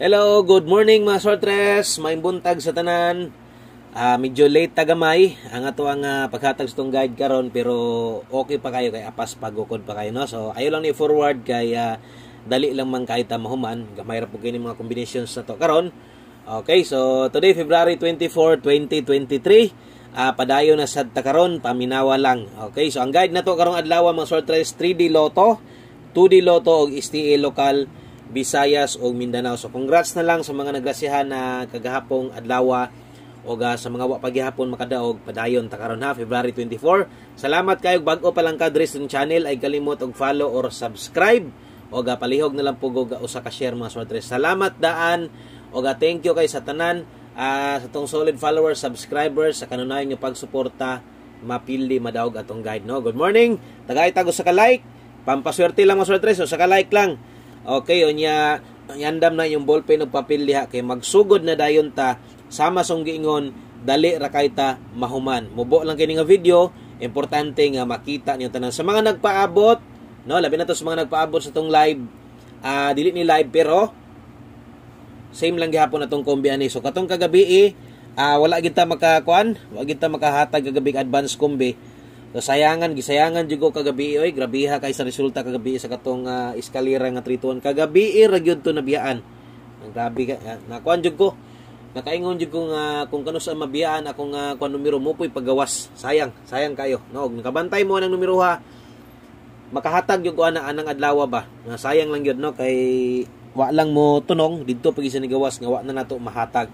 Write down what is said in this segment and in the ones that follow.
Hello, good morning mga sortres, may buntag sa tanan. Uh, medyo late tagamay ang ato ang uh, paghatag sa guide karon pero okay pa kayo kay apas pagukod pa kayo no. So ayo lang ni forward kay uh, dali lang man kahit mahuman gamay ra pud kini mga combinations na to karon. Okay, so today February 24, 2023, uh, padayo na sad ta karon, paminawa lang. Okay, so ang guide na to karong adlaw mga sortres 3D Lotto, 2D Lotto ug STA local Visayas o Mindanao. So congrats na lang sa mga nagrasihan na kagahapong adlaw o uh, sa mga wa paghihapon makadaog padayon ta karon ha February 24. Salamat kayo bag-o pa lang kadres ng channel ay kalimot og follow or subscribe o uh, palihog na lang po og usa ka share mga sortres. Salamat daan o uh, thank you kay sa tanan uh, sa tong solid followers, subscribers sa kanunayon nga pagsuporta mapili madaog atong guide no. Good morning. Tagay tago sa ka like. Pampaswerte lang mga sortres sa ka like lang. Okay, unya yandam na yung ballpen og papel diha kay magsugod na dayon ta sama song giingon dali ra kay ta mahuman. Mubo lang kini nga video, importante nga makita niyo tanan sa mga nagpaabot, no? Labi na to sa mga nagpaabot sa tong live. Uh, dili ni live pero same lang gihapon atong kombi ani. So katong kagabi eh, uh, wala gid ta makakuan, wala gid ta makahatag kagabi advance kombi Nasayangan, gisayangan jugo kagabi oy, grabiha kay sa resulta kagabi sa katong uh, eskalera nga 321 Kagabi eh, ra gyud to nabiyaan. Ang grabe ka, uh, nakuan jud ko. Nakaingon jud ko nga uh, kung kano sa mabiyaan ako nga uh, kung numero mo po'y pagawas. Sayang, sayang kayo. No, nakabantay mo ng numero ha. Makahatag jud ko ana anang adlaw ba. Na ah, sayang lang gyud no kay wa lang mo tunong didto pag isa ni gawas nga wa na nato mahatag.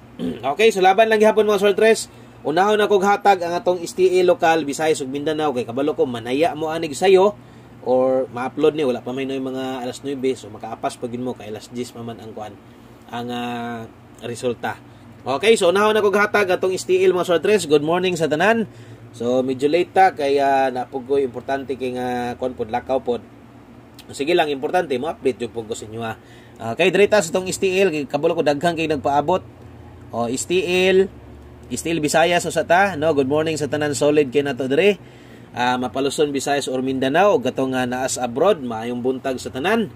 okay, so laban lang gihapon mga sortres. Unahon na kog hatag ang atong STA lokal Visayas ug Mindanao kay kabalo ko manaya mo anig sayo or ma-upload ni wala pa may noy mga alas 9 so makaapas pag mo kay alas 10 pa man ang kuan ang uh, resulta. Okay, so unahon na kog hatag atong STL mga sir sortres. Good morning sa tanan. So medyo late ta kay uh, napugoy importante kay nga uh, kuan pod lakaw pod. Sige lang importante mo update jud sa inyo ha. Ah. Okay, diri sa tong STL kay kabalo ko daghang kay nagpaabot. O STL Still Visayas o sata, no? Good morning sa tanan solid kay nato diri. Uh, ah, mapaluson Visayas or Mindanao gatong nga ah, naas abroad, maayong buntag sa tanan.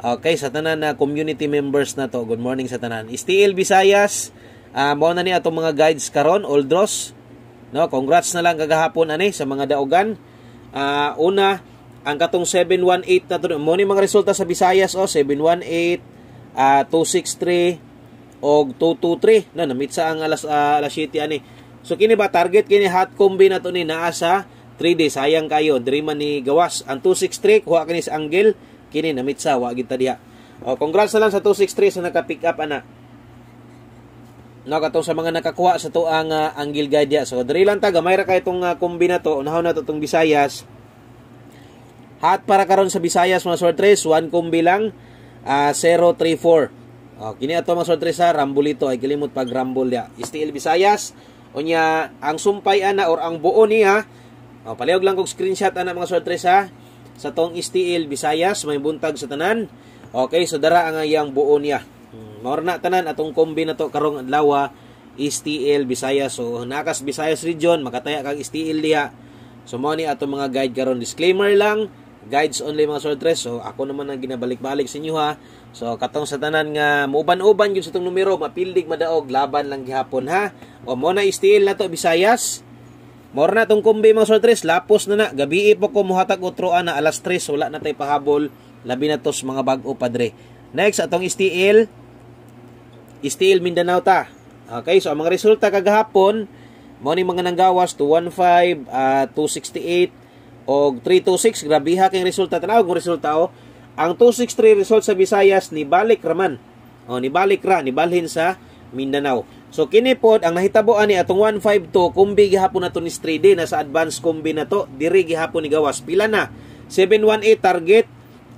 Okay, sa tanan na uh, community members na to. Good morning sa tanan. Still Visayas, uh, mao na ni atong mga guides karon, Oldros. No, congrats na lang kagahapon ani sa mga daogan. Uh, una, ang katong 718 na to, mo ni mga resulta sa Visayas o oh, 718 uh, 263 og 223 na namit sa ang alas uh, alas 7 ani. So kini ba target kini hot combi nato ni naa sa 3 d sayang kayo diri man ni gawas ang 263 kuha kini sa angle kini namit sa wa gid ta diha. O congrats na lang sa 263 sa so naka-pick up ana. No katong sa mga nakakuha sa tuang uh, ah, angle guide diha. So diri lang ta gamay ra kay tong uh, combi na to unahon na to tong Visayas. Hot para karon sa Bisayas mga short 1 combi lang uh, 034. Oh, kini ato mga sorpresa, rambulito ay kilimot pag rambol ya. Steel Bisayas unya ang sumpay ana or ang buo niya. Oh, palihog lang kog screenshot ana mga sorpresa sa tong STL Bisayas may buntag sa tanan. Okay, so dara ang iyang buo niya. Hmm, mao na tanan atong kombi na to karong adlaw STL Bisayas. So nakas Bisayas region makataya kag STL diha. So mo ni atong mga guide karon disclaimer lang guides only mga sortres. So ako naman ang ginabalik-balik sa inyo ha. So katong sa tanan nga muuban-uban gyud sa tong numero, mapildig madaog laban lang gihapon ha. O mo na istiil na to Bisayas. Mora na tong kumbi mga sortres, lapos na na. Gabi po ko muhatag utroan na alas 3, wala na tay pahabol. Labi na tos mga bago padre. Next atong istiil Istiil Mindanao ta. Okay, so ang mga resulta kagahapon, mo ni mga nanggawas 215 uh, 268 og 326 grabiha kay resulta tanaw og resulta o oh. ang 263 result sa Visayas ni balik raman o ni balik ra oh, ni balhin sa Mindanao so kini pod ang nahitaboan ni atong 152 kumbi gihapon nato ni 3D na sa advance kumbi nato diri gihapon ni gawas pila na 718 target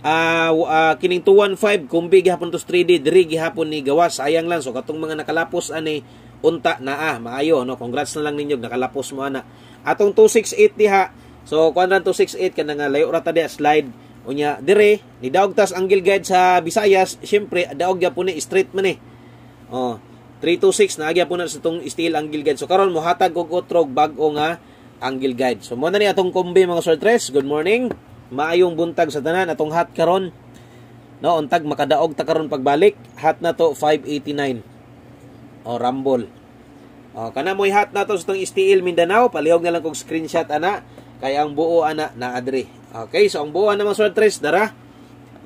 uh, uh, kining 215 kumbi gihapon to 3D diri gihapon ni gawas ayang lang so katong mga nakalapos ani unta na ah maayo no congrats na lang ninyo nakalapos mo ana atong 268 diha So kuan ra to 68 kana nga layo ra ta slide unya dire ni daog tas ang guide sa Visayas syempre daog gyapon ni straight man eh. Oh, 326 na agya po na sa itong steel angle guide. So karon muhatag og otrog bag-o nga angle guide. So mo na ni atong kombi mga sortres. Good morning. Maayong buntag sa tanan atong hat karon. No, untag makadaog ta karon pagbalik. Hat na to 589. Oh, rambol. O kana moy hat na to sa itong steel Mindanao. Palihog na lang kog screenshot ana. Kaya ang buo ana na adre. Okay, so ang buo ana mga sortres dara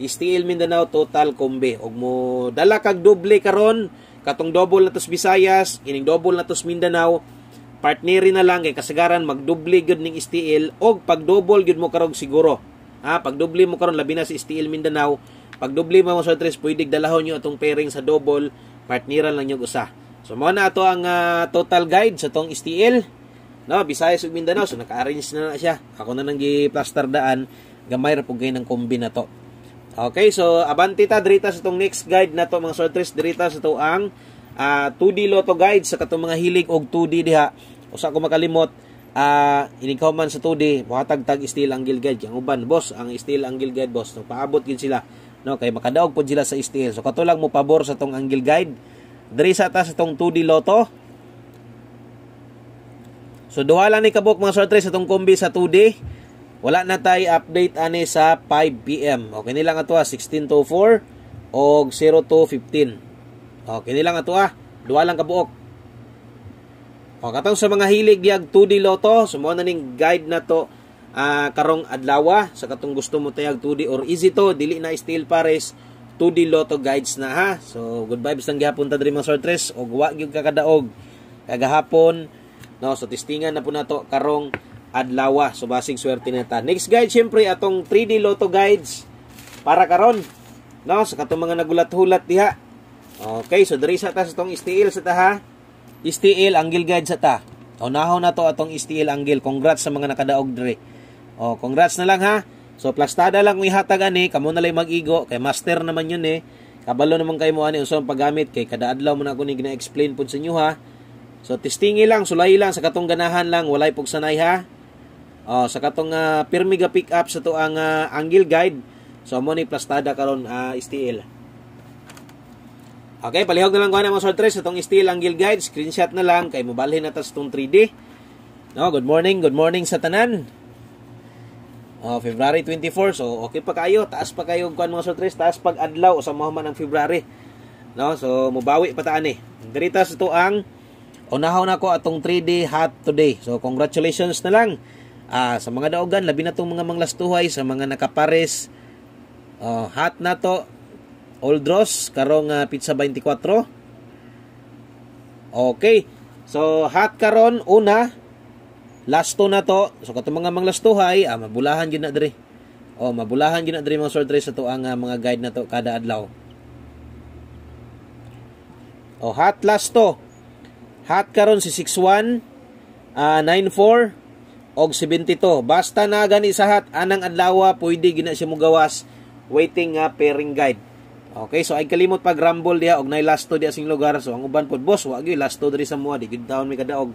Istiil Mindanao total kombe og mo dala kag doble karon katong double natos Bisayas ining double natos Mindanao partneri na lang kay kasagaran magdoble gyud ning STL og pag double gud mo karon siguro ha ah, pag doble mo karon labi na sa si istiil Mindanao pag doble mo sa tres pwede dalahon niyo atong pairing sa double partneran lang yung usa so mo na ato ang uh, total guide sa tong STL No, Visayas ug Mindanao so naka-arrange na na siya. Ako na nang gi-plaster daan gamay ra pugay ng kombinato. Okay, so abante ta dirita sa tong next guide na to mga sortress dirita sa to ang uh, ah, 2D loto guide sa katong mga hilig og 2D diha. Usa ko makalimot uh, ah, inigkaw man sa 2D buhatag tag steel angle guide ang uban boss ang steel angle guide boss no, paabot gid sila no kay makadaog pud sila sa steel so kato lang mo pabor sa tong angle guide diri ta sa tong 2D loto So duha lang ni kabok mga sortres atong kombi sa 2D. Wala na tay update ani sa 5 PM. Okay nila nga ha 1624 og 0215. Okay nila nga ha. Duha lang kabuok. O katong sa mga hilig diag 2D loto, sumo na ning guide na to uh, karong adlaw sa katong gusto mo tayag 2D or easy to dili na steel pares 2D loto guides na ha. So good vibes lang gihapon ta diri mga sortres og wa gyud kakadaog kagahapon No, so testingan na po nato karong adlaw. So basing swerte na Next guide syempre atong 3D Lotto guides para karon. No, sa so, katong mga nagulat-hulat diha. Okay, so diri sa ta sa tong STL sa ta ha. STL angle guide sa ta. Unahon na to atong STL angle. Congrats sa mga nakadaog diri. Oh, congrats na lang ha. So plastada lang ihatag ani, kamo na lang magigo kay master naman yun eh. Kabalo naman kay mo ani usong paggamit kay kada adlaw mo na ko ni gina-explain pud sa inyo ha. So testingi lang, sulay lang sa katong ganahan lang, walay pug sanay ha. Oh, sa katong uh, pirmi pick up sa to ang uh, angle guide. So mo ni plastada karon uh, steel. Okay, palihog na lang ko na mga sortres itong steel angle guide, screenshot na lang kay mobalhin na ta sa 3D. No, good morning, good morning sa tanan. Oh, February 24, so okay pa kayo, taas pa kayo kuan mga sortres, taas pag adlaw sa man ang February. No, so mubawi pa ta ani. Eh. Dirita sa to ang Unahaw na ko atong 3D hat today. So congratulations na lang uh, sa mga daogan labi na tong mga manglastuhay sa mga nakapares uh, ah, hat na to old rose karong uh, pizza 24 okay so hat karon una last two na to so katong mga manglastuhay ah, mabulahan gyud na diri oh mabulahan gyud na diri mga sorters sa tuang uh, mga guide na to kada adlaw oh hat lasto Hot karon si 61, uh, 94 og 72. Basta na gani sa hot anang adlaw pwede gina siya mo gawas waiting nga ah, pairing guide. Okay, so ay kalimot pag rumble diha og nay lasto diha sing lugar. So ang uban pod boss wa gyud lasto diri sa mua di gyud down mi kadaog.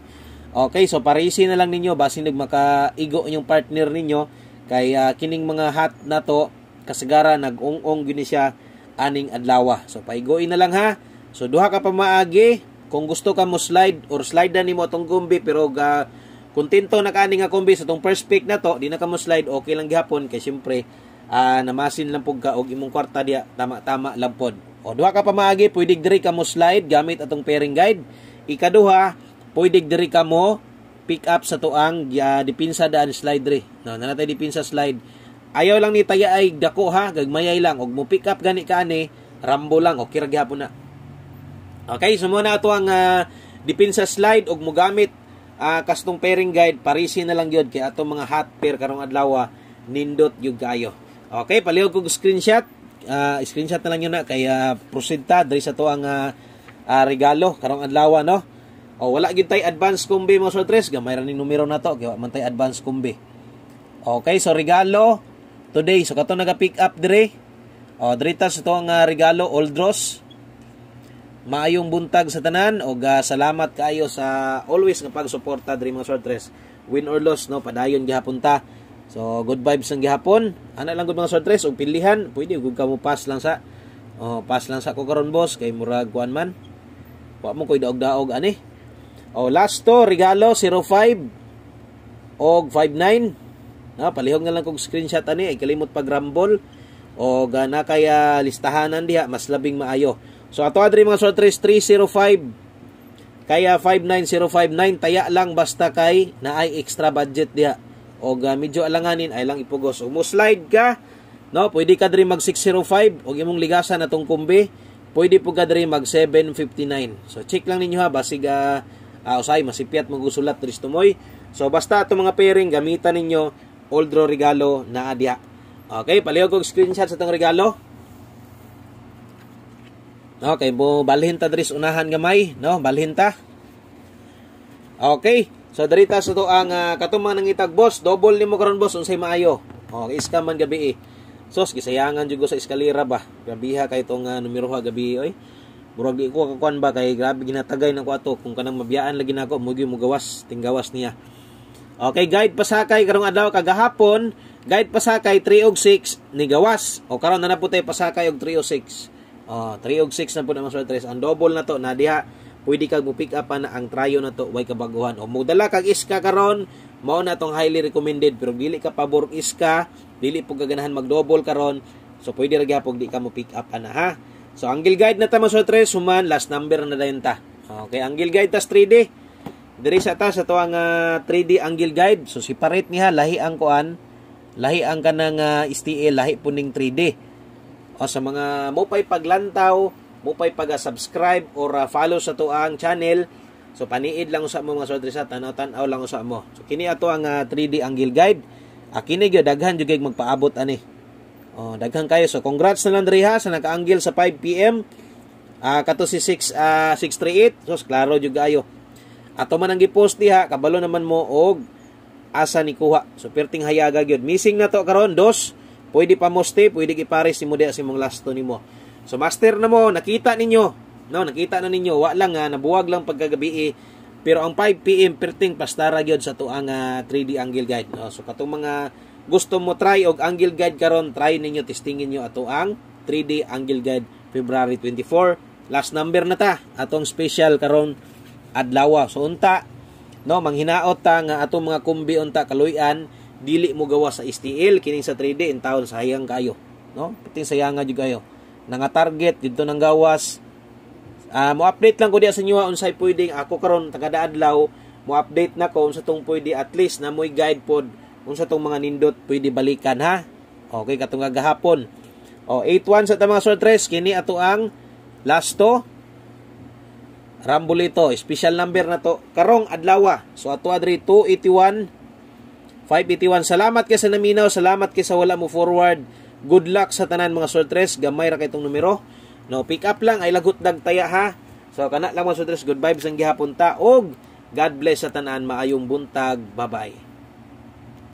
Okay, so parisi na lang ninyo basin nag makaigo inyong partner ninyo kay uh, kining mga hot na to kasagara nag-ong-ong gyud siya aning adlaw. So paigoin na lang ha. So duha ka pamaagi kung gusto ka mo slide or slide na nimo tong gumbi pero ga kontento na kani nga gumbi sa so, tong first pick na to, di na ka mo slide, okay lang gihapon kay syempre uh, namasin lang pug ka og imong kwarta diya tama-tama lang pod. O duha ka pamagi maagi, pwede diri ka mo slide gamit atong pairing guide. Ikaduha, pwede diri ka mo pick up sa tuang uh, dipinsa daan slide diri. No, nanatay dipinsa slide. Ayaw lang ni taya ay dako ha, gagmayay lang og mo pick up gani ka ani rambo lang o okay, kirag gihapon na. Okay, so muna ato ang uh, depensa slide og mugamit uh, ah, kastong pairing guide parisi na lang gyud kay ato mga hot pair karong adlaw ah, nindot gyud kayo. Okay, palihog kog screenshot. Uh, screenshot na lang yun na kay uh, proceed ta diri sa to ang uh, uh, regalo karong adlaw no. O oh, wala gyud tay advance kumbi mo tres gamay ra ning numero na to kay man tay advance kumbi. Okay, so regalo today so kato naga pick up dire. O oh, diri ta sa to ang uh, regalo Oldros. Maayong buntag sa tanan o uh, ah, salamat kaayo sa always nga pagsuporta diri mga sortres. Win or loss no padayon gihapon ta. So good vibes ang gihapon. Ana lang gud mga sortres og pilihan, pwede gud kamo pass lang sa oh, pass lang sa ko karon boss kay murag kuan man. Wa mo koy daog-daog ani. Oh last to regalo 05 og 59. Na palihog na lang kog screenshot ani ay kalimot pag rumble o gana kaya listahanan diha mas labing maayo. So ato adri mga sortres 305 kaya 59059 taya lang basta kay na ay extra budget dia O uh, ah, medyo alanganin ay lang ipugos. O slide ka no pwede ka diri mag 605 og imong ligasan atong kumbi. Pwede po ka diri mag 759. So check lang ninyo ha basig uh, uh, usay masipiat magusulat diri tumoy. So basta atong mga pairing gamitan ninyo Oldro regalo na adya. Okay, palihog og screenshot sa itong regalo. Okay, bo balhin ta dris unahan gamay, no? Balhin ta. Okay. So diri ta sa so, ang uh, katumang nangitag boss, double nimo karon boss unsay maayo. Okay, oh, iska man gabi eh. So gisayangan jud ko sa eskalera ba. Gabiha kay tong uh, numero ha gabi oy. Murag di ko kakuan ba kay grabe ginatagay nako ato kung kanang mabiyaan lagi nako mo mo gawas tinggawas niya. Okay, guide pasakay karong adlaw kagahapon, guide pasakay 3 og 6 ni gawas. O karon na na po tayo pasakay og 3 og 6. Oh, ah, 3 og 6 na po naman mga tres. Ang double na to na diha pwede kag mo-pick up na ang tryo na to way kabaguhan. O mudala kag iska karon, mao na tong highly recommended pero dili ka pabor iska, dili po gaganahan mag-double karon. So pwede ra gyapon di ka mo pick up ana ha. So angle guide na ta mga tres human last number na dayon ta. Okay, angle guide tas 3D. Diri sa ta sa tuang uh, ah, 3D angle guide. So separate niha lahi ang kuan, lahi ang kanang uh, ah, STL, lahi puning 3D o sa mga mupay paglantaw, mupay pag-subscribe or uh, follow sa to channel. So paniid lang sa mo mga sodre sa tanaw-tanaw lang sa mo. So kini ato ang uh, ah, 3D angle guide. Uh, daghan jud magpaabot ani. Oh, daghan kayo. So congrats na lang diha sa naka-angle sa 5 PM. Uh, kato si 6 uh, 638. So klaro jud ayo Ato man ang gi-post diha, kabalo naman mo og asa ni kuha. So perting hayaga gyud. Missing na to karon dos Pwede pa moste, pwede gipares nimo diha sa imong lasto nimo. So master na mo, nakita ninyo. No, nakita na ninyo, wa lang nga ah, nabuwag lang pagkagabi eh. Pero ang 5 PM perting pastara gyud sa tuang uh, ah, 3D angle guide no. So katong mga gusto mo try og angle guide karon, try ninyo testingin niyo ato ang 3D angle guide February 24. Last number na ta atong special karon adlaw. So unta no manghinaot ta nga atong mga kumbi unta kaluy dili mo gawa sa STL kining sa 3D in town sayang kayo no pati sayang jud kayo nga target didto nang gawas uh, ah, mo update lang ko diya sa inyo unsay pwedeng ako karon tagadaadlaw mo update na ko unsa tong pwede at least na moy guide pod unsa tong mga nindot pwede balikan ha okay katong gahapon Oh, 81 sa mga sortres kini ato ang last to Rambulito, special number na to karong adlaw. So ato adri 281 581. Salamat kay sa naminaw, salamat kay sa wala mo forward. Good luck sa tanan mga soltres. Gamay ra kay itong numero. No, pick up lang ay lagot dagtaya ha. So kana lang mga soltres, good vibes ang gihapon ta og God bless sa tanan maayong buntag. Bye-bye.